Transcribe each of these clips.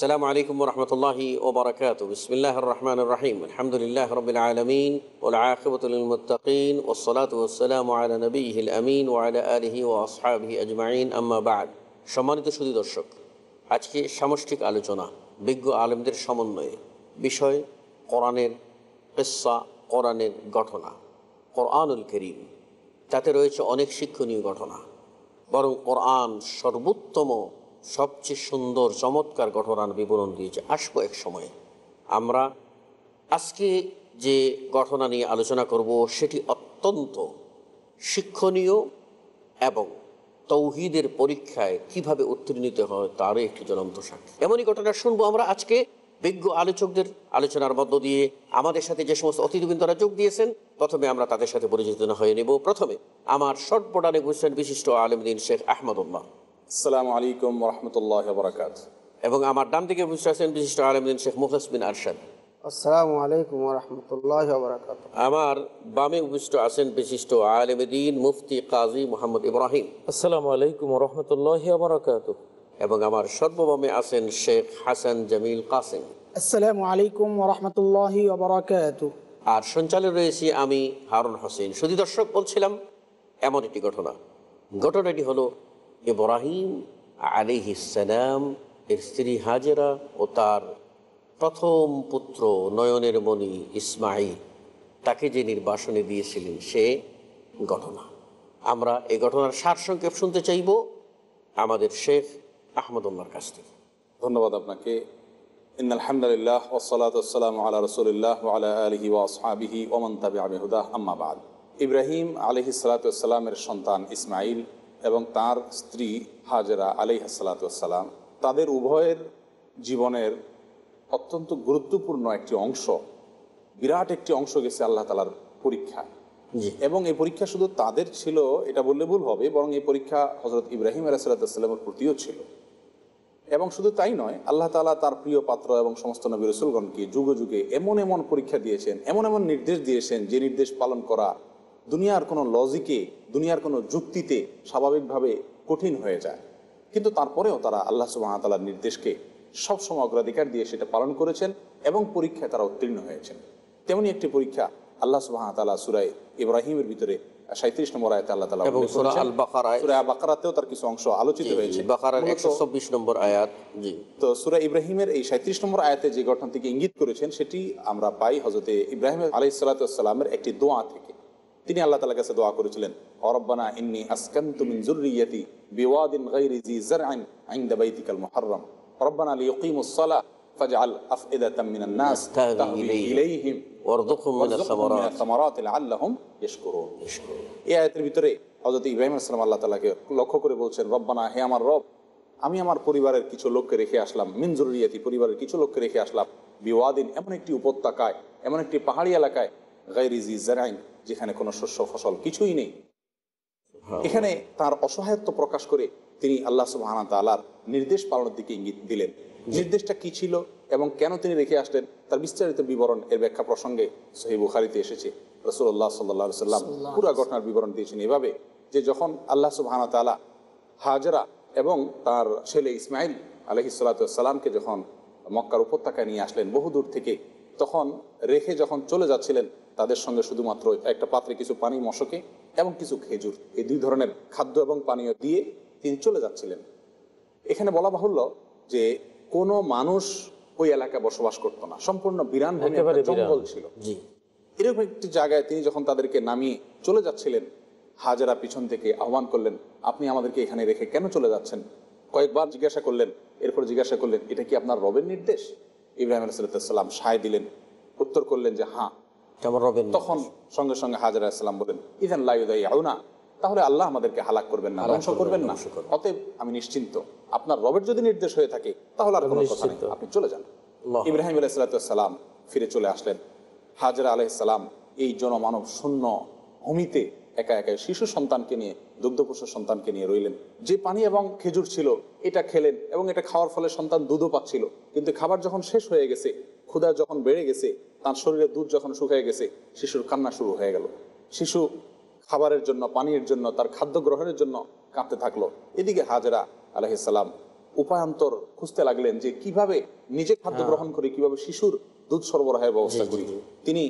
আসসালামু আলাইকুম রহমতুল্লাহি ও বরকাত বিসমিল্লাহ রহমান রাহিম আলহামদুলিল্লাহ রবিল আলমিন ওলাকবতুলমতিন ওসলাত ওসালাম আলা নবীল আমিন ওয়ালা আলহি ও আসহাবি আজমাইন আম্মাবাদ সম্মানিত সুদী দর্শক আজকে সামষ্টিক আলোচনা বিজ্ঞ আলেমদের সমন্বয়ে বিষয় কোরআনের পেশা কোরআনের ঘটনা কোরআনুল করিম তাতে রয়েছে অনেক শিক্ষণীয় ঘটনা বরং কোরআন সর্বোত্তম সবচেয়ে সুন্দর চমৎকার ঘটনার বিবরণ দিয়েছে আসবো এক সময়ে আমরা আজকে যে ঘটনা নিয়ে আলোচনা করব সেটি অত্যন্ত শিক্ষণীয় এবং তৌহিদের পরীক্ষায় কিভাবে উত্তীর্ণিত হয় তারও একটি জ্বলন্ত সাক্ষী এমনই ঘটনা শুনবো আমরা আজকে বিজ্ঞ আলোচকদের আলোচনার মধ্য দিয়ে আমাদের সাথে যে সমস্ত অতিথিবৃন্দরা যোগ দিয়েছেন প্রথমে আমরা তাদের সাথে পরিচিত হয়ে নেব প্রথমে আমার শর্ট বর্ডারে ঘুষছেন বিশিষ্ট আলমদিন শেখ আহমদুল্লাহ আসসালামু আলাইকুম রহমতুল্লাহ বরাকাত এবং আমার ডান দিকে বসে আছেন বিশিষ্ট আলমদিন শেখ মুখলাস বিন আরশাদ আসসালামু আলাইকুম রহমতুল্লাহ বরাকাত আমার বামে উপবিষ্ট আছেন বিশিষ্ট আলমদিন মুফতি কাজী মোহাম্মদ ইব্রাহিম আসসালামু আলাইকুম রহমতুল্লাহ বরাকাত এবং আমার সর্ববামে আছেন শেখ হাসান জামিল কাসিম আসসালামু আলাইকুম রহমতুল্লাহ বরাকাত আর সঞ্চালক রয়েছি আমি হারুন হোসেন শুধু দর্শক বলছিলাম এমন একটি ঘটনা ঘটনাটি হলো ইব্রাহিম ইসালাম এর স্ত্রী হাজেরা ও তার প্রথম পুত্র নয়নের মণি ইসমাইল তাকে যে নির্বাসনে দিয়েছিলেন সে ঘটনা আমরা এই ঘটনার সারসংক্ষেপ শুনতে চাইব আমাদের শেখ আহমদুল্লার কাছ থেকে ধন্যবাদ আপনাকে আম্মাবাদ ইব্রাহিম আলহি সন্তান ইসমাইল এবং তার স্ত্রী হাজরা আলাইহা সালাতাম তাদের উভয়ের জীবনের অত্যন্ত গুরুত্বপূর্ণ একটি অংশ বিরাট একটি অংশ গেছে আল্লাহ তালার পরীক্ষা এবং এই পরীক্ষা শুধু তাদের ছিল এটা বললে ভুল হবে বরং এই পরীক্ষা হজরত ইব্রাহিম আলাহিসাল্লামের প্রতিও ছিল এবং শুধু তাই নয় আল্লাহ তালা তার প্রিয় পাত্র এবং সমস্ত নবী রসুলগণকে যুগে যুগে এমন এমন পরীক্ষা দিয়েছেন এমন এমন নির্দেশ দিয়েছেন যে নির্দেশ পালন করা দুনিয়ার কোনো লজিকে দুনিয়ার কোনো যুক্তিতে স্বাভাবিকভাবে কঠিন হয়ে যায় কিন্তু তারপরেও তারা আল্লাহ সুবাহতালার নির্দেশকে সবসময় অগ্রাধিকার দিয়ে সেটা পালন করেছেন এবং পরীক্ষায় তারা উত্তীর্ণ হয়েছেন তেমনি একটি পরীক্ষা আল্লাহ সুবাহতালা সুরায় ইব্রাহিমের ভিতরে তালা এবং ইব্রাহিমের এই সেটি আমরা পাই হজরতে ইব্রাহিম আলাইসাল্লাতামের একটি দোয়া থেকে তিনি আল্লাহ তালার কাছে দোয়া করেছিলেন অরব্বানা ইন্নি আসকান্তুমিন বিওয়াদিন গাইরি জি জারআন আইন্দা বাইতিকাল মুহাররম রব্বানা লিয়াকিমুস সালাহ ফাজআল আফইদাতাম মিনান নাস তাহবি ইলাইহিম ওয়ারযুকহুম এই আয়াতের ভিতরে হযরত ইব্রাহিম আলাইহিস সালাম আল্লাহ তাআলাকে লক্ষ্য করে বলছেন রব্বানা হে আমার রব আমি আমার পরিবারের কিছু লোককে রেখে আসলাম মিন মিনজুরিয়াতি পরিবারের কিছু লোককে রেখে আসলাম বিওয়াদিন এমন একটি উপত্যকায় এমন একটি পাহাড়ি এলাকায় গাইরিজি জারাইন যেখানে কোনো শস্য ফসল কিছুই নেই এখানে তার অসহায়ত্ব প্রকাশ করে তিনি আল্লাহ সুহান তালার নির্দেশ পালনের দিকে ইঙ্গিত দিলেন নির্দেশটা কি ছিল এবং কেন তিনি রেখে আসলেন তার বিস্তারিত বিবরণ এর ব্যাখ্যা প্রসঙ্গে সহি বুখারিতে এসেছে রসুল্লাহ সাল্লা সাল্লাম পুরো ঘটনার বিবরণ দিয়েছেন এভাবে যে যখন আল্লাহ সুহান তালা হাজরা এবং তার ছেলে ইসমাইল আলহি সাল্লাতামকে যখন মক্কার উপত্যকায় নিয়ে আসলেন বহুদূর থেকে তখন রেখে যখন চলে যাচ্ছিলেন তাদের সঙ্গে শুধুমাত্র একটা পাত্রে কিছু পানি মশকে এবং কিছু খেজুর এই দুই ধরনের খাদ্য এবং পানীয় দিয়ে তিনি চলে যাচ্ছিলেন এখানে বলা বাহুল্য যে কোনো মানুষ ওই এলাকায় বসবাস করতো না সম্পূর্ণ বিরান জঙ্গল ছিল এরকম একটি জায়গায় তিনি যখন তাদেরকে নামিয়ে চলে যাচ্ছিলেন হাজারা পিছন থেকে আহ্বান করলেন আপনি আমাদেরকে এখানে রেখে কেন চলে যাচ্ছেন কয়েকবার জিজ্ঞাসা করলেন এরপর জিজ্ঞাসা করলেন এটা কি আপনার রবের নির্দেশ ইব্রাহিম আলাইসাল্লাম সায় দিলেন উত্তর করলেন যে হ্যাঁ তখন সঙ্গে সঙ্গে ইসলাম বলেন লাউনা তাহলে আল্লাহ আমাদেরকে হালাক করবেন না ধ্বংস করবেন না অতএব আমি নিশ্চিন্ত আপনার রবের যদি নির্দেশ হয়ে থাকে তাহলে আর কোনো কথা নেই আপনি চলে যান ইব্রাহিম আলাইসালাম ফিরে চলে আসলেন হাজরা আলাইসালাম এই জনমানব শূন্য ভূমিতে একা একা শিশু সন্তানকে নিয়ে দুগ্ধপোষ সন্তানকে নিয়ে রইলেন যে পানি এবং খেজুর ছিল এটা খেলেন এবং এটা খাওয়ার ফলে সন্তান দুধও পাচ্ছিল কিন্তু খাবার যখন শেষ হয়ে গেছে ক্ষুধা যখন বেড়ে গেছে তার শরীরে দুধ যখন শুকিয়ে গেছে শিশুর কান্না শুরু হয়ে গেল শিশু খাবারের জন্য পানির জন্য তার খাদ্য গ্রহণের জন্য কাঁদতে থাকলো এদিকে হাজরা আলহিসাল্লাম উপায়ান্তর খুঁজতে লাগলেন যে কিভাবে নিজে খাদ্য হ্যাঁ। গ্রহণ করি কিভাবে শিশুর দুধ সরবরাহের ব্যবস্থা করি তিনি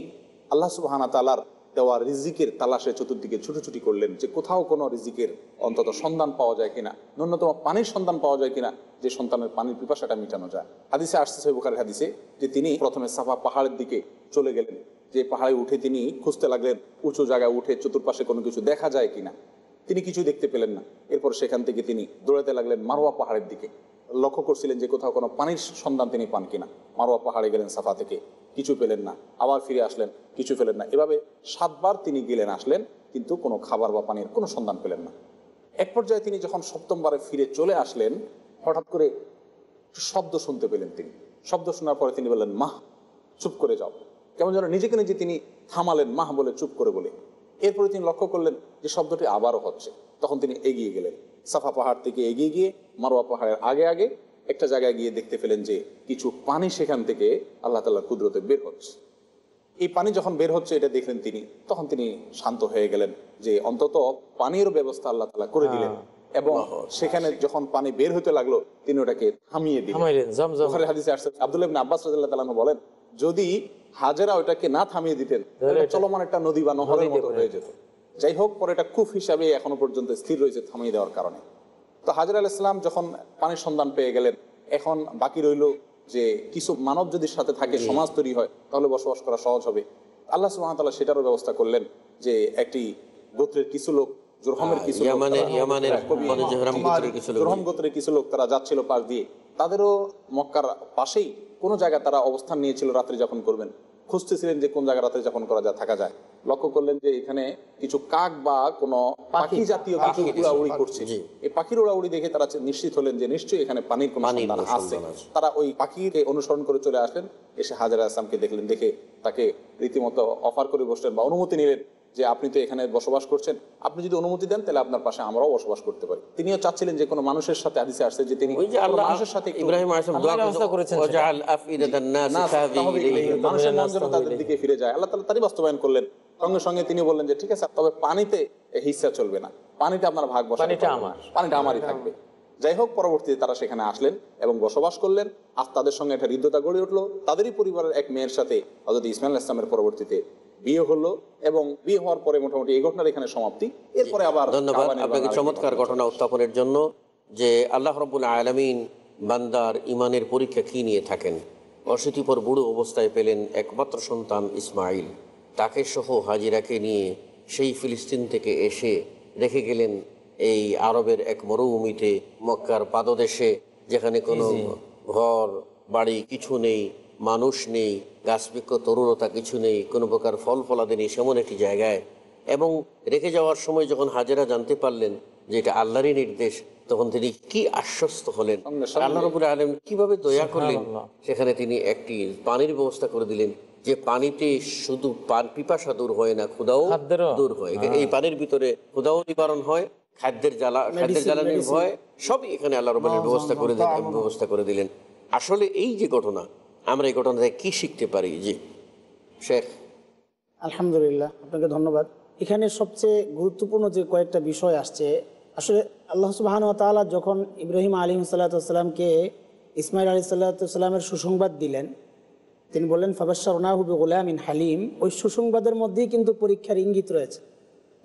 আল্লাহ সুবাহ তালার দেওয়া রিজিকের তালাশে চতুর্দিকে ছুটোছুটি করলেন যে কোথাও কোনো রিজিকের অন্তত সন্ধান পাওয়া যায় কিনা ন্যূনতম পানির সন্ধান পাওয়া যায় কিনা যে সন্তানের পানির পিপাসাটা মিটানো যায় হাদিসে আসছে সৈবুখারের হাদিসে যে তিনি প্রথমে সাফা পাহাড়ের দিকে চলে গেলেন যে পাহাড়ে উঠে তিনি খুঁজতে লাগলেন উঁচু জায়গায় উঠে চতুর্পাশে কোনো কিছু দেখা যায় কিনা তিনি কিছু দেখতে পেলেন না এরপর সেখান থেকে তিনি দৌড়াতে লাগলেন মারোয়া পাহাড়ের দিকে লক্ষ্য করছিলেন যে কোথাও কোনো পানির সন্ধান তিনি পান কিনা মারোয়া পাহাড়ে গেলেন সাফা থেকে কিছু পেলেন না আবার ফিরে আসলেন কিছু পেলেন না এভাবে সাতবার তিনি গেলেন আসলেন কিন্তু কোনো খাবার বা পানির কোনো সন্ধান পেলেন না এক পর্যায়ে তিনি যখন সপ্তমবারে ফিরে চলে আসলেন হঠাৎ করে শব্দ শুনতে পেলেন তিনি শব্দ শোনার পরে তিনি বললেন মাহ চুপ করে যাও কেমন যেন নিজেকে নিজে তিনি থামালেন মাহ বলে চুপ করে বলে এরপরে তিনি লক্ষ্য করলেন যে শব্দটি আবারও হচ্ছে তখন তিনি এগিয়ে গেলেন সাফা পাহাড় থেকে এগিয়ে গিয়ে মারোয়া পাহাড়ের আগে আগে একটা জায়গায় গিয়ে দেখতে পেলেন যে কিছু পানি সেখান থেকে আল্লাহ তাল্লাহ কুদরতে বের হচ্ছে এই পানি যখন বের হচ্ছে এটা দেখলেন তিনি তখন তিনি শান্ত হয়ে গেলেন যে অন্তত পানির ব্যবস্থা আল্লাহ তালা করে হ্যাঁ। দিলেন এবং সেখানে যখন পানি বের হতে লাগলো তিনি ওটাকে থামিয়ে দিলেন হাদিসে আব্দুল্লাহ আব্বাস বলেন যদি হাজেরা ওটাকে না থামিয়ে দিতেন চলমান একটা নদী বা নহরের মতো হয়ে যেত যাই হোক পরে এটা কূপ হিসাবে এখনো পর্যন্ত স্থির রয়েছে থামিয়ে দেওয়ার কারণে তো হাজার আল ইসলাম যখন পানির সন্ধান পেয়ে গেলেন এখন বাকি রইল যে কিছু মানব যদি সাথে থাকে সমাজ তৈরি হয় তাহলে বসবাস করা সহজ হবে আল্লাহ সুহামতাল্লাহ সেটারও ব্যবস্থা করলেন যে একটি গোত্রের কিছু লোক জোরহমের কিছু লোক মানে জোরহম গোত্রের কিছু লোক তারা যাচ্ছিল পাশ দিয়ে তাদেরও মক্কার পাশেই কোনো জায়গায় তারা অবস্থান নিয়েছিল রাত্রি যাপন করবেন খুঁজতেছিলেন যে কোন জায়গায় রাত্রি যাপন করা যায় থাকা যায় লক্ষ্য করলেন যে এখানে কিছু কাক বা কোনো পাখি জাতীয় কিছু উড়াউড়ি করছে এই পাখির উড়াউড়ি দেখে তারা নিশ্চিত হলেন যে নিশ্চয়ই এখানে পানির কোনো আছে তারা ওই পাখিকে অনুসরণ করে চলে আসলেন এসে হাজার আসলামকে দেখলেন দেখে তাকে রীতিমতো অফার করে বসলেন বা অনুমতি নিলেন যে আপনি তো এখানে বসবাস করছেন আপনি যদি অনুমতি দেন তাহলে আপনার পাশে আমরাও বসবাস করতে পারি তিনিও চাচ্ছিলেন যে কোনো মানুষের সাথে আদিসে আসছে যে তিনি মানুষের সাথে দিকে ফিরে যায় আল্লাহ তালা তারই বাস্তবায়ন করলেন সঙ্গে সঙ্গে তিনি বললেন যে ঠিক আছে তবে পানিতে হিসা চলবে না পানিতে আপনার ভাগ বসে পানিটা পানিটা আমারই থাকবে যাই হোক পরবর্তীতে তারা সেখানে আসলেন এবং বসবাস করলেন আর তাদের সঙ্গে একটা হৃদ্যতা গড়ে উঠলো তাদেরই পরিবারের এক মেয়ের সাথে হজরত ইসমাইল ইসলামের পরবর্তীতে বিয়ে হলো এবং বিয়ে হওয়ার পরে মোটামুটি এই ঘটনার এখানে সমাপ্তি এরপরে আবার ধন্যবাদ আপনাকে চমৎকার ঘটনা উত্থাপনের জন্য যে আল্লাহ রব্বুল আলমিন বান্দার ইমানের পরীক্ষা কি নিয়ে থাকেন অশীতিপর বুড়ো অবস্থায় পেলেন একমাত্র সন্তান ইসমাইল তাকে সহ হাজিরাকে নিয়ে সেই ফিলিস্তিন থেকে এসে রেখে গেলেন এই আরবের এক মরুভূমিতে মক্কার পাদদেশে যেখানে কোনো ঘর বাড়ি কিছু নেই মানুষ নেই গাছবৃক্ষ তরুণতা কিছু নেই কোনো প্রকার ফল ফলাদি নেই সেমন একটি জায়গায় এবং রেখে যাওয়ার সময় যখন হাজেরা জানতে পারলেন যে এটা আল্লাহরই নির্দেশ তখন তিনি কি আশ্বস্ত হলেন আল্লাহ রবুল আলম কিভাবে দয়া করলেন সেখানে তিনি একটি পানির ব্যবস্থা করে দিলেন যে পানিতে শুধু পান পিপাসা দূর হয় না ক্ষুদাও দূর হয় এই হ্যাঁ। পানির ভিতরে ক্ষুদাও নিবারণ হয় খাদ্যের জ্বালা খাদ্যের জ্বালানির ভয় সবই এখানে আল্লাহ রবালের ব্যবস্থা করে দিলেন ব্যবস্থা করে দিলেন আসলে এই যে ঘটনা আমরা এই ঘটনা থেকে কী শিখতে পারি জি শেখ আলহামদুলিল্লাহ আপনাকে ধন্যবাদ এখানে সবচেয়ে গুরুত্বপূর্ণ যে কয়েকটা বিষয় আসছে আসলে আল্লাহ সুবাহান তালা যখন ইব্রাহিম আলিম সাল্লাহসাল্লামকে ইসমাইল আলী সাল্লাহসাল্লামের সুসংবাদ দিলেন তিনি বললেন ফাবাসার ওনাহুবি গোলামিন হালিম ওই সুসংবাদের মধ্যেই কিন্তু পরীক্ষার ইঙ্গিত রয়েছে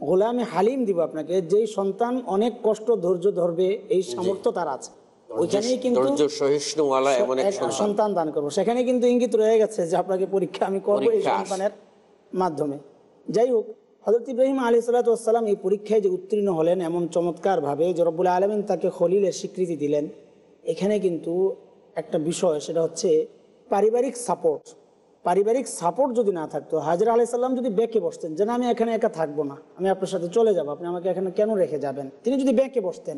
গোলামে হালিম দিব আপনাকে যেই সন্তান অনেক কষ্ট ধৈর্য ধরবে এই সামর্থ্য তার আছে সন্তান দান সেখানে কিন্তু ইঙ্গিত রয়ে গেছে যে আপনাকে পরীক্ষা আমি করবো এই সন্তানের মাধ্যমে যাই হোক হজরত ইব্রাহিম আলী সালাতাম এই পরীক্ষায় যে উত্তীর্ণ হলেন এমন আলমিন তাকে স্বীকৃতি দিলেন এখানে কিন্তু একটা বিষয় সেটা হচ্ছে পারিবারিক সাপোর্ট পারিবারিক সাপোর্ট যদি না থাকতো হাজরা আলি সাল্লাম যদি বেঁকে বসতেন যে না আমি এখানে একা থাকবো না আমি আপনার সাথে চলে যাবো আপনি আমাকে এখানে কেন রেখে যাবেন তিনি যদি বেঁকে বসতেন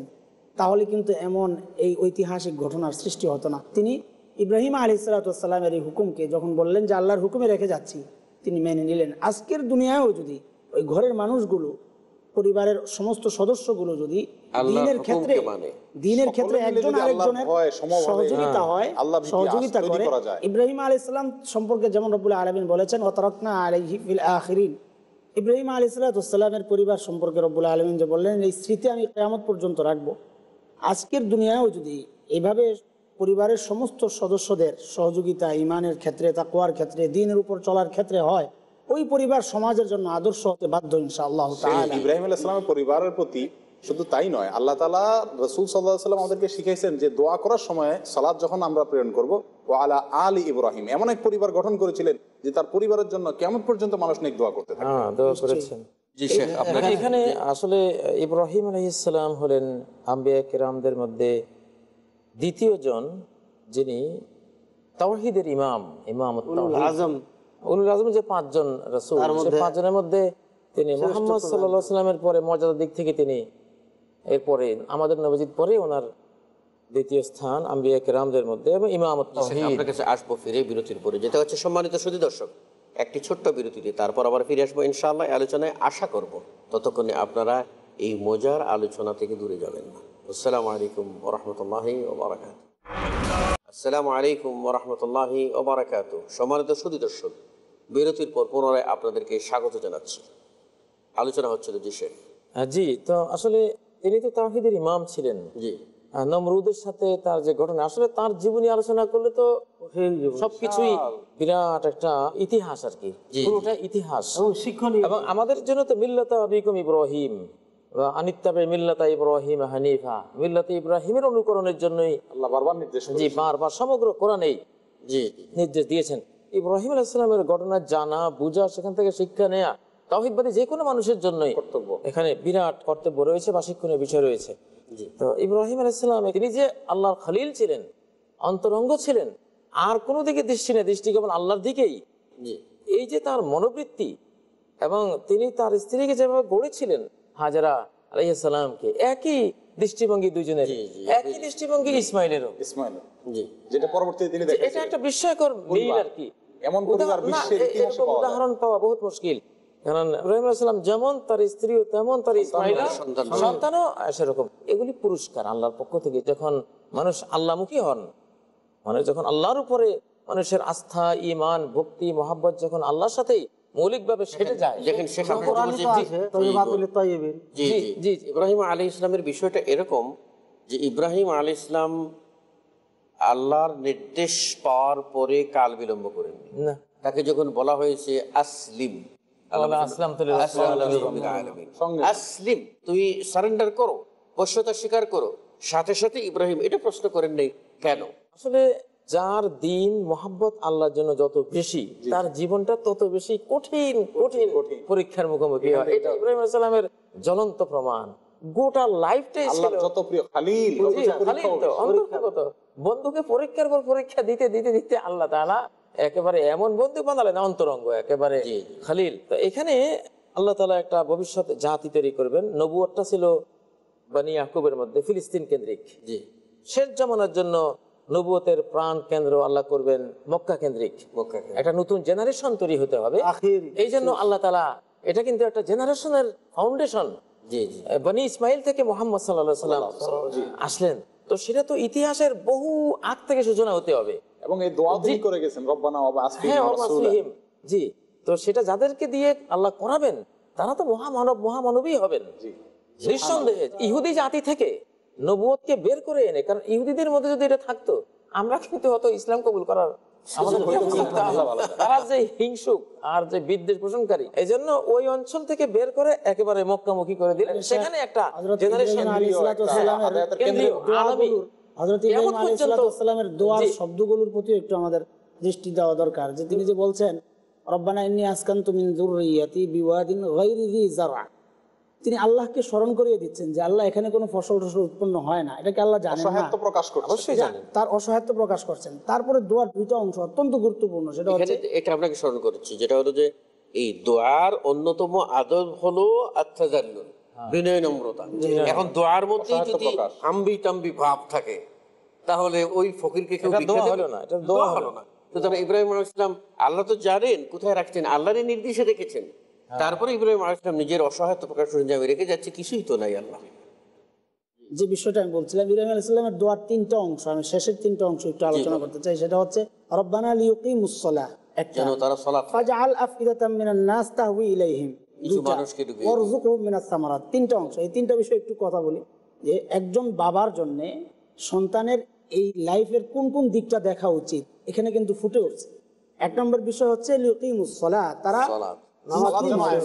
তাহলে কিন্তু এমন এই ঐতিহাসিক ঘটনার সৃষ্টি হতো না তিনি ইব্রাহিম আলী সালাতামের এই হুকুমকে যখন বললেন যে আল্লাহর হুকুমে রেখে যাচ্ছি তিনি মেনে নিলেন আজকের দুনিয়ায়ও যদি ওই ঘরের মানুষগুলো পরিবারের সমস্ত সদস্যগুলো যদি মানে। দিনের ক্ষেত্রে দিনের ক্ষেত্রে একজন আরেকজনের সহযোগিতা হ্যাঁ, হয় সহযোগিতা করে ইব্রাহিম আলী ইসলাম সম্পর্কে যেমন রবুল আলমিন বলেছেন অতরকনা আলহি আহরিন ইব্রাহিম আলী সালাতামের পরিবার সম্পর্কে রব্বুল আলমিন যে বললেন এই স্মৃতি আমি কেমন পর্যন্ত রাখবো আজকের দুনিয়াও যদি এভাবে পরিবারের সমস্ত সদস্যদের সহযোগিতা ইমানের ক্ষেত্রে তা কোয়ার ক্ষেত্রে দিনের উপর চলার ক্ষেত্রে হয় ওই পরিবার সমাজের জন্য আদর্শ হতে বাধ্য ইনশাআল্লাহ ইব্রাহিম আলাইসালামের পরিবারের প্রতি শুধু তাই নয় আল্লাহ তালা রসুল সাল্লাহাম আমাদেরকে শিখাইছেন যে দোয়া করার সময় সালাদ যখন আমরা প্রেরণ করব ও আলা আলী ইব্রাহিম এমন এক পরিবার গঠন করেছিলেন যে তার পরিবারের জন্য কেমন পর্যন্ত মানুষ নেক দোয়া করতে থাকে হ্যাঁ, হ্যাঁ, এখানে হ্যাঁ, হ্যাঁ। আসলে ইব্রাহিম হলেন আম্বিয়া কেরামদের মধ্যে দ্বিতীয় জন যিনি ইমাম ইমাম আজম যে পাঁচজন পাঁচজনের মধ্যে তিনি মোহাম্মদ সাল্লামের পরে মর্যাদার দিক থেকে তিনি এরপরে আমাদের নবজিত পরে ওনার দ্বিতীয় স্থান আম্বিয়া কেরামদের মধ্যে এবং ইমামত আসবো ফিরে বিরতির পরে যেটা হচ্ছে সম্মানিত সুদী দর্শক একটি ছোট্ট বিরতিতে তারপর আবার ফিরে আসবো ইনশাআল্লাহ আলোচনায় আশা করব ততক্ষণে আপনারা এই মজার আলোচনা থেকে দূরে যাবেন না আসসালাম আলাইকুম ওরহমতুল্লাহি ওবরাকাত আসসালামু আলাইকুম ওরহমতুল্লাহি ওবরাকাত সম্মানিত সুদী দর্শক বিরতির পর পুনরায় আপনাদেরকে স্বাগত জানাচ্ছি আলোচনা হচ্ছিল জি জি তো আসলে তিনি তো তাহিদের ইমাম ছিলেন জি নমরুদের সাথে তার যে ঘটনা আসলে তার জীবনী আলোচনা করলে তো সবকিছুই বিরাট একটা ইতিহাস আর কি পুরোটা ইতিহাস এবং আমাদের জন্য তো মিল্লতা বিকম ইব্রাহিম মিল্লাতা ইব্রাহিম হানিফা ইব্রাহিমের অনুকরণের জন্যই আল্লাহ বারবার নির্দেশ জি বারবার সমগ্র কোরআনেই জি নির্দেশ দিয়েছেন ইব্রাহিম আলাইসালামের ঘটনা জানা বোঝা সেখান থেকে শিক্ষা নেয়া তাহিদবাদী যে কোনো মানুষের জন্যই কর্তব্য এখানে বিরাট কর্তব্য রয়েছে বা শিক্ষণীয় বিষয় রয়েছে তো ইব্রাহিম আলাইসালামে তিনি যে আল্লাহর খালিল ছিলেন অন্তরঙ্গ ছিলেন আর কোনো দিকে দৃষ্টি নেই দৃষ্টি কেবল আল্লাহর দিকেই এই যে তার মনোবৃত্তি এবং তিনি তার স্ত্রীকে যেভাবে গড়েছিলেন হাজারা আলাইসালামকে একই দৃষ্টিভঙ্গি দুজনের একই দৃষ্টিভঙ্গি ইসমাইলের যেটা পরবর্তীতে তিনি এটা একটা বিস্ময়কর মিল আর কি এমন উদাহরণ পাওয়া বহুত মুশকিল কারণ যেমন তার স্ত্রী তেমন তার সন্তানও সেরকম এগুলি পুরস্কার আল্লাহর পক্ষ থেকে যখন মানুষ আল্লাহমুখী হন মানে যখন আল্লাহর উপরে মানুষের আস্থা ইমান ভক্তি মহাব্বত যখন আল্লাহর সাথেই মৌলিকভাবে আলী ইসলামের বিষয়টা এরকম যে ইব্রাহিম আল্লাহর নির্দেশ পাওয়ার পরে কাল বিলম্ব তাকে যখন বলা হয়েছে আসলিম আসলিম তুই সারেন্ডার করো স্বীকার করো সাথে সাথে ইব্রাহিম এটা প্রশ্ন করেন কেন আসলে যার দিন মোহাম্মত আল্লাহর জন্য যত বেশি তার জীবনটা তত বেশি কঠিন কঠিন পরীক্ষার মুখোমুখি হয় এটা ইব্রাহিম জ্বলন্ত প্রমাণ গোটা লাইফটাই বন্ধুকে পরীক্ষার পর পরীক্ষা দিতে দিতে দিতে আল্লাহ তালা একেবারে এমন বন্ধু বানালেন অন্তরঙ্গ একেবারে খালিল তো এখানে আল্লাহ তালা একটা ভবিষ্যৎ জাতি তৈরি করবেন নবুয়টা ছিল বানি আকুবের মধ্যে ফিলিস্তিন কেন্দ্রিক জি শেষ জামানার জন্য নবুয়তের প্রাণ কেন্দ্র আল্লাহ করবেন মক্কা কেন্দ্রিক একটা নতুন জেনারেশন তৈরি হতে হবে এই জন্য আল্লাহ তালা এটা কিন্তু একটা জেনারেশনের ফাউন্ডেশন বানি ইসমাইল থেকে মোহাম্মদ সাল্লাহ সাল্লাম আসলেন তো সেটা তো ইতিহাসের বহু আগ থেকে সূচনা হতে হবে এবং এই দোয়া তিনি করে গেছেন রব্বানা হ্যাঁ, জি তো সেটা যাদেরকে দিয়ে আল্লাহ করাবেন তারা তো হবেন জি নিঃসন্দেহে ইহুদি জাতি থেকে নবুয়তকে বের করে এনে কারণ ইহুদিদের মধ্যে যদি এটা থাকতো আমরা কিন্তু ইসলাম কবুল করার তারা যে হিংসুক আর যে বিদ্বেষ পোষণকারী এই জন্য ওই অঞ্চল থেকে বের করে একেবারে মক্কামুখী করে দিলেন আচ্ছা, সেখানে একটা জেনারেশন তিনি আল্লাহকে স্মরণ করিয়ে দিচ্ছেন যে আল্লাহ এখানে ফসল টসল উৎপন্ন হয় না এটাকে আল্লাহ প্রকাশ করছেন তার অসহায়ত্ব প্রকাশ করছেন তারপরে দোয়ার দুইটা অংশ অত্যন্ত গুরুত্বপূর্ণ সেটা হচ্ছে এটা আপনাকে স্মরণ করছি যেটা হলো যে এই দোয়ার অন্যতম আদর হলো আচ্ছা হ্যাঁ। বিনয় নম্রতা এখন দোয়ার মধ্যে যদি আম্বি টাম্বি ভাব থাকে তাহলে ওই ফকিরকে কেউ হলো না দোয়া হলো না সুতরাং ইব্রাহিম আলাইসলাম আল্লাহ তো জানেন কোথায় রাখছেন আল্লাহরই নির্দেশে রেখেছেন হ্যাঁ। তারপরে ইব্রাহিম আলাইসলাম নিজের অসহায়ত্ব প্রকাশ রেখে যাচ্ছে কিছুই তো নাই আল্লাহ যে বিষয়টা আমি বলছিলাম ইব্রাহিম আলাইসলামের দোয়ার তিনটা অংশ আমি শেষের তিনটা অংশ একটু আলোচনা করতে চাই সেটা হচ্ছে রব্বানা লিউকিমুসসালাহ একটা তারা সালাত ফাজআল আফিদাতাম মিনান নাস ইলাইহিম তিনটা অংশ এই তিনটা বিষয়ে একটু কথা বলি যে একজন বাবার জন্য সন্তানের এই লাইফের কোন কোন দিকটা দেখা উচিত এখানে কিন্তু ফুটে উঠছে এক নম্বর বিষয় হচ্ছে লিউকিমুসলা তারা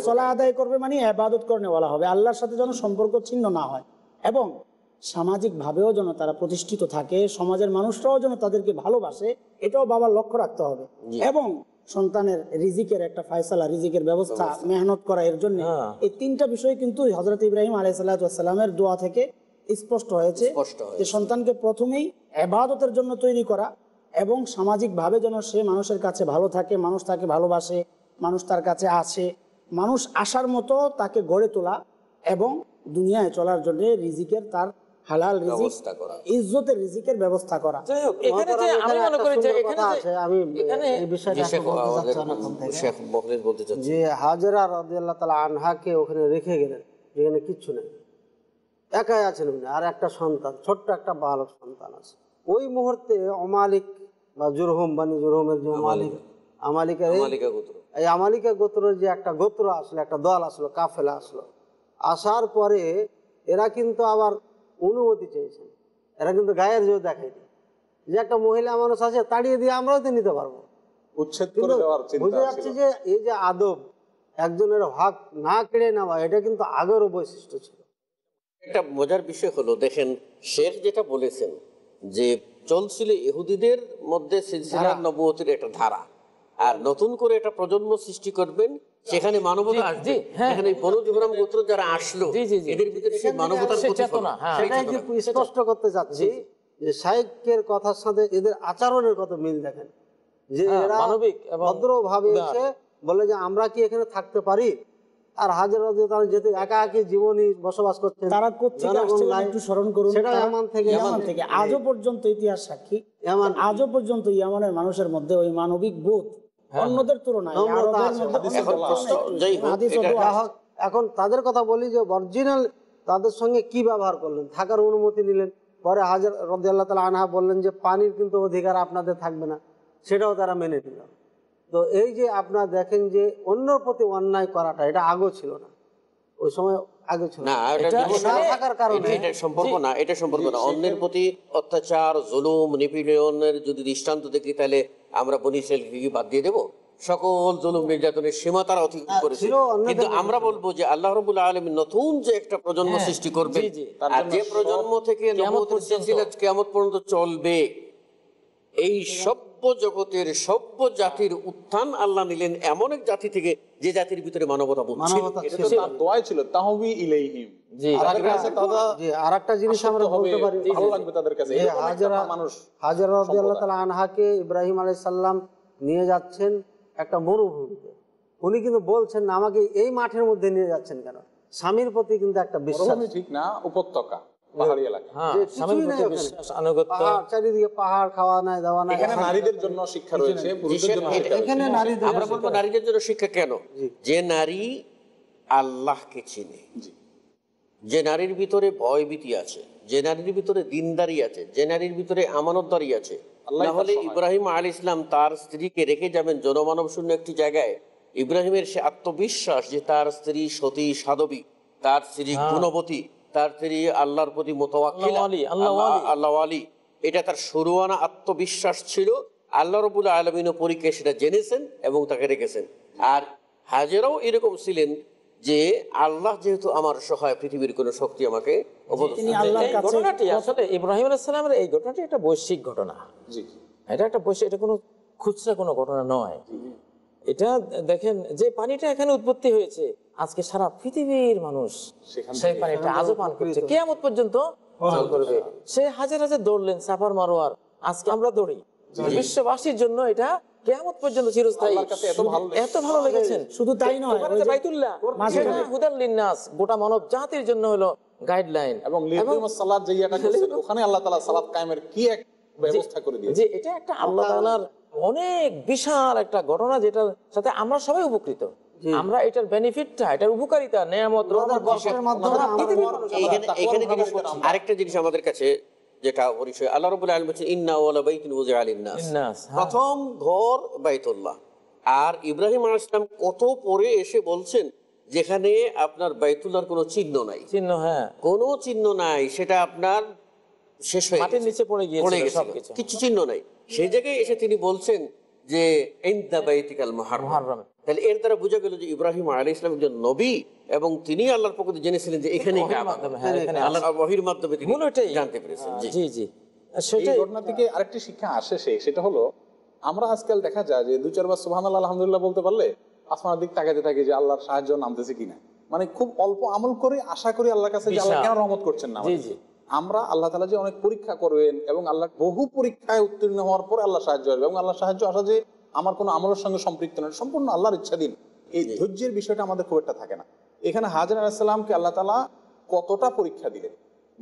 সলা আদায় করবে মানে আবাদত করেওয়ালা হবে আল্লাহর সাথে যেন সম্পর্ক ছিন্ন না হয় এবং সামাজিকভাবেও যেন তারা প্রতিষ্ঠিত থাকে সমাজের মানুষরাও যেন তাদেরকে ভালোবাসে এটাও বাবার লক্ষ্য রাখতে হবে এবং সন্তানের রিজিকের একটা ফায়সালা রিজিকের ব্যবস্থা মেহনত করা এর জন্য হ্যাঁ। এই তিনটা বিষয় কিন্তু হজরত ইব্রাহিম আলাইসাল্লামের দোয়া থেকে স্পষ্ট হয়েছে যে সন্তানকে প্রথমেই এবাদতের জন্য তৈরি করা এবং সামাজিকভাবে যেন সে মানুষের কাছে ভালো থাকে মানুষ তাকে ভালোবাসে মানুষ তার কাছে আসে মানুষ আসার মতো তাকে গড়ে তোলা এবং দুনিয়ায় চলার জন্য রিজিকের তার হালাল ব্যবস্থা করা ইজ্জতের রিজিকের ব্যবস্থা করা এখানে যে আমি মনে করি যে এখানে আছে আমি এই বিষয়ে শেখ বকরির বলতে চাচ্ছি যে হাজরা রাদিয়াল্লাহু তাআলা আনহাকে ওখানে রেখে গেলেন যেখানে কিচ্ছু নেই একাই আছেন উনি আর একটা সন্তান ছোট্ট একটা বালক সন্তান আছে ওই মুহূর্তে অমালিক বা জুরহম বানি জুরহমের যে অমালিক গোত্র এই আমালিকা গোত্রের যে একটা গোত্র আসলো একটা দল আসলো কাফেলা আসলো আসার পরে এরা কিন্তু আবার অনুমতি চেয়েছেন এরা কিন্তু গায়ের জোর দেখায়নি যে একটা মহিলা মানুষ আছে তাড়িয়ে দিয়ে আমরাও তো নিতে পারবো যে এই যে আদব একজনের হক না কেড়ে নেওয়া এটা কিন্তু আগেরও বৈশিষ্ট্য ছিল একটা মজার বিষয় হলো দেখেন শেখ যেটা বলেছেন যে মধ্যে একটা ধারা আর নতুন করে একটা প্রজন্ম সৃষ্টি করবেন সেখানে মানবতা আসবে এখানে হ্যাঁ। গোত্র যারা আসলো এদের ভিতরে সেই মানবতার চেতনা হ্যাঁ। সেটাই স্পষ্ট করতে চাচ্ছি যে কথার সাথে এদের আচরণের মিল দেখেন যে হ্যাঁ, এরা মানবিক ভদ্রভাবে এসে বলে যে আমরা কি এখানে থাকতে পারি আর হাজার হাজার তারা যেতে একা একই জীবনই বসবাস করছে তারা একটু স্মরণ করুন সেটা ইয়ামান থেকে ইয়ামান থেকে আজও পর্যন্ত ইতিহাস সাক্ষী ইয়ামান আজও পর্যন্ত ইয়ামানের মানুষের মধ্যে ওই মানবিক বোধ হ্যাঁ। অন্যদের তুলনায় হ্যাঁ, এখন তাদের কথা বলি যে অরিজিনাল তাদের সঙ্গে কি ব্যবহার করলেন থাকার অনুমতি নিলেন পরে হাজার রদি আল্লাহ তালা আনহা বললেন যে পানির কিন্তু অধিকার আপনাদের থাকবে না সেটাও তারা মেনে নিল তো এই যে আপনার দেখেন যে অন্যর প্রতি অন্যায় করাটা এটা আগেও ছিল না ওই সময় আগে ছিল না এটা সম্পর্ক না এটা সম্পর্ক না অন্যের প্রতি অত্যাচার জুলুম নিপীড়নের যদি দৃষ্টান্ত দেখি তাহলে আমরা বনি ইসরায়েলকে বাদ দিয়ে দেবো সকল জুলুম নির্যাতনের সীমা তারা অতিক্রম করেছে কিন্তু আমরা বলবো যে আল্লাহ রবুল আলম নতুন যে একটা প্রজন্ম হ্যাঁ, সৃষ্টি করবে আর যে প্রজন্ম থেকে কেমন পর্যন্ত চলবে এই সব সভ্য জগতের সভ্য জাতির উত্থান আল্লাহ নিলেন এমন এক জাতি থেকে যে জাতির ভিতরে মানবতা ছিল ইব্রাহিম আলাইসাল্লাম নিয়ে যাচ্ছেন একটা মরুভূমিতে উনি কিন্তু বলছেন আমাকে এই মাঠের মধ্যে নিয়ে যাচ্ছেন কেন স্বামীর প্রতি কিন্তু একটা বিশ্বাস ঠিক না উপত্যকা যে নারীর ভিতরে ভয় ভীতি আছে যে নারীর ভিতরে দিনদারি আছে যে নারীর ভিতরে আমানতদারি আছে তাহলে ইব্রাহিম আল ইসলাম তার স্ত্রীকে রেখে যাবেন জনমানব শূন্য একটি জায়গায় ইব্রাহিমের সে আত্মবিশ্বাস যে তার স্ত্রী সতী সাধবী তার স্ত্রী হ্যাঁ। গুণবতী তার তিনি আল্লাহর প্রতি এটা তার সরুয়ানা আত্মবিশ্বাস ছিল আল্লাহ রবুল আলমিন পরীক্ষা সেটা জেনেছেন এবং তাকে রেখেছেন আর হাজেরাও এরকম ছিলেন যে আল্লাহ যেহেতু আমার সহায় পৃথিবীর কোন শক্তি আমাকে ইব্রাহিম আলাইসালামের এই ঘটনাটি একটা বৈশ্বিক ঘটনা এটা একটা বৈশ্বিক এটা কোনো খুচরা কোনো ঘটনা নয় এটা দেখেন যে পানিটা এখানে উৎপত্তি হয়েছে আজকে সারা পৃথিবীর মানুষ সেই পানিটা আজও পান করছে কেয়ামত পর্যন্ত করবে সে হাজার হাজার দৌড়লেন সাফার মারোয়ার আজকে আমরা দৌড়ি বিশ্ববাসীর জন্য এটা কেয়ামত পর্যন্ত চিরস্থায়ী এত ভালো লেগেছে শুধু তাই নয় বাইতুল্লাহ হুদাল লিন্নাস গোটা মানব জাতির জন্য হলো গাইডলাইন এবং ওখানে আল্লাহ তালা সালাত কায়েমের কি এক অনেক বিশাল একটা ঘটনা যেটার সাথে আমরা সবাই উপকৃত আমরা এটার বেনিফিটটা এটার উপকারিতা নিয়ামত আরেকটা জিনিস আমাদের কাছে হ্যাঁ। প্রথম ঘর বাইতুল্লাহ আর ইব্রাহিম কত পরে এসে বলছেন যেখানে আপনার বাইতুল্লাহর কোনো চিহ্ন নাই চিহ্ন হ্যাঁ কোন চিহ্ন নাই সেটা আপনার শেষ হয়ে মাটির নিচে পড়ে কিছু চিহ্ন নাই সেই জায়গায় এসে তিনি বলছেন যে তাহলে এর দ্বারা বোঝা গেল যে ইব্রাহিম আলী ইসলাম একজন নবী এবং তিনি আল্লাহর পক্ষ জেনেছিলেন যে এখানে আল্লাহর মাধ্যমে হ্যাঁ, জানতে পেরেছেন জি জি ঘটনা থেকে আরেকটি শিক্ষা আসে সে সেটা হলো আমরা আজকাল দেখা যায় যে দু চারবার সোহান আল্লাহ আলহামদুলিল্লাহ বলতে পারলে আসমানের দিক তাকাতে থাকি যে আল্লাহর সাহায্য নামতেছে কিনা মানে খুব অল্প আমল করে আশা করি আল্লাহর কাছে আল্লাহ কেন রহমত করছেন না জি জি আমরা আল্লাহ তালা যে অনেক পরীক্ষা করবেন এবং আল্লাহ বহু পরীক্ষায় উত্তীর্ণ হওয়ার পরে আল্লাহ সাহায্য হবে এবং আল্লাহ সাহায্য আসা যে আমার কোনো আমলের সঙ্গে সম্পৃক্ত নয় সম্পূর্ণ আল্লাহর ইচ্ছাধীন এই ধৈর্যের বিষয়টা আমাদের খুব একটা থাকে না এখানে হাজার আলাহিসাল্লামকে আল্লাহ তালা কতটা পরীক্ষা দিলেন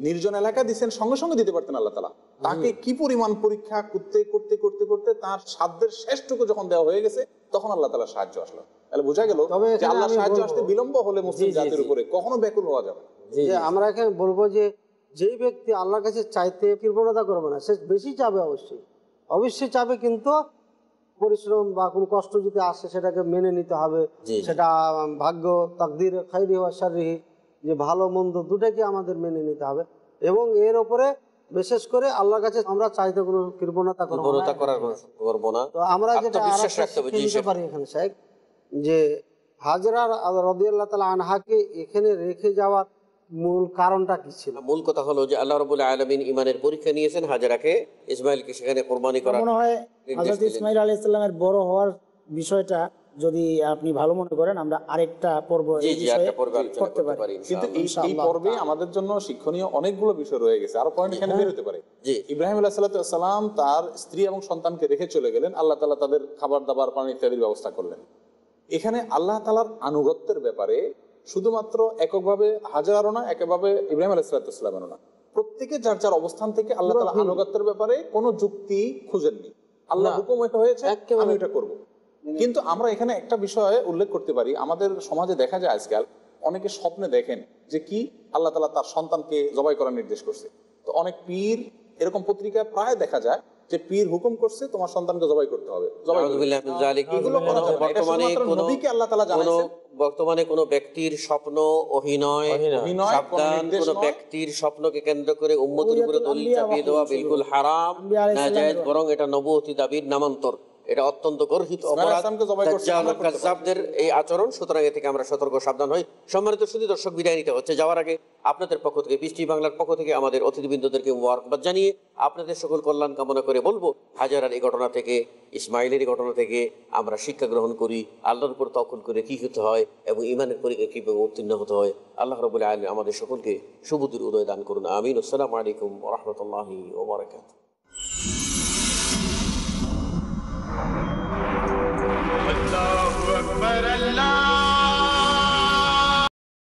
নির্জন এলাকা দিচ্ছেন সঙ্গে সঙ্গে দিতে পারতেন আল্লাহ তালা তাকে কি পরিমাণ পরীক্ষা করতে করতে করতে করতে তার সাধ্যের শেষটুকু যখন দেওয়া হয়ে গেছে তখন আল্লাহ তালা সাহায্য আসলো তাহলে বোঝা গেল তবে আল্লাহ সাহায্য আসতে বিলম্ব হলে মুসলিম জাতির উপরে কখনো ব্যাকুল হওয়া যাবে যে আমরা এখানে বলবো যে যেই ব্যক্তি আল্লাহর কাছে চাইতে কৃপণতা করবে না সে বেশি চাবে অবশ্যই অবশ্যই চাবে কিন্তু পরিশ্রম বা কোনো কষ্ট যদি আসে সেটাকে মেনে নিতে হবে সেটা ভাগ্য তাকদির খাইরি হওয়া শারিহি যে ভালো মন্দ দুটাকে আমাদের মেনে নিতে হবে এবং এর ওপরে বিশেষ করে আল্লাহর কাছে আমরা চাইতে কোনো কৃপণতা করবো না তো আমরা যেটা পারি এখানে সাহেব যে হাজরার রদি আল্লাহ তালা আনহাকে এখানে রেখে যাওয়ার মূল কারণটা কি ছিল মূল কথা হলো যে আল্লাহ রবুল্লাহ আলমিন ইমানের পরীক্ষা নিয়েছেন হাজারাকে ইসমাইলকে সেখানে কোরবানি করা মনে হয় হাজরত ইসমাইল আলী ইসলামের বড় হওয়ার বিষয়টা যদি আপনি ভালো মনে করেন আমরা আরেকটা পর্ব করতে পারি কিন্তু এই পর্বে আমাদের জন্য শিক্ষণীয় অনেকগুলো বিষয় রয়ে গেছে আরো পয়েন্ট এখানে হ্যাঁ। বেরোতে পারে যে ইব্রাহিম আলাহাম তার স্ত্রী এবং সন্তানকে রেখে চলে গেলেন আল্লাহ তালা তাদের খাবার দাবার পানি ইত্যাদির ব্যবস্থা করলেন এখানে আল্লাহ তালার আনুগত্যের ব্যাপারে শুধুমাত্র এককভাবে হাজারও না একভাবে ইব্রাহিম আলাইসালাতামেরও না প্রত্যেকে যার যার অবস্থান থেকে আল্লাহ তালা আনুগত্যের ব্যাপারে কোনো যুক্তি খুঁজেননি আল্লাহ হুকুম এটা হয়েছে আমি এটা করব। কিন্তু আমরা এখানে একটা বিষয়ে উল্লেখ করতে পারি আমাদের সমাজে দেখা যায় আজকাল অনেকে স্বপ্নে দেখেন যে কি আল্লাহ তালা তার সন্তানকে জবাই করার নির্দেশ করছে তো অনেক পীর এরকম পত্রিকায় প্রায় দেখা যায় যে পীর হুকুম করছে তোমার সন্তানকে জবাই করতে হবে বর্তমানে কোনো ব্যক্তির স্বপ্ন অভিনয় কোনো ব্যক্তির স্বপ্নকে কেন্দ্র করে উম্মতির উপরে দলিল চাপিয়ে দেওয়া বিলকুল হারাম বরং এটা নবতি দাবির নামান্তর এটা অত্যন্ত গর্হিত এই আচরণ সুতরাং এ থেকে আমরা সতর্ক সাবধান হই সম্মানিত শুধু দর্শক বিদায় নিতে হচ্ছে যাওয়ার আগে আপনাদের পক্ষ থেকে বৃষ্টি বাংলার পক্ষ থেকে আমাদের অতিথিবৃন্দদেরকে ওয়ার্কবাদ জানিয়ে আপনাদের সকল কল্যাণ কামনা করে বলবো হাজারার এই ঘটনা থেকে ইসমাইলের ঘটনা থেকে আমরা শিক্ষা গ্রহণ করি আল্লাহর উপর তখন করে কী হতে হয় এবং ইমানের পরীক্ষা কীভাবে উত্তীর্ণ হতে হয় আল্লাহ রবুল্লা আলী আমাদের সকলকে সুবুদুর উদয় দান করুন আমিন আসসালামু আলাইকুম রহমতুল্লাহ ওবরাকাত Allah Akbar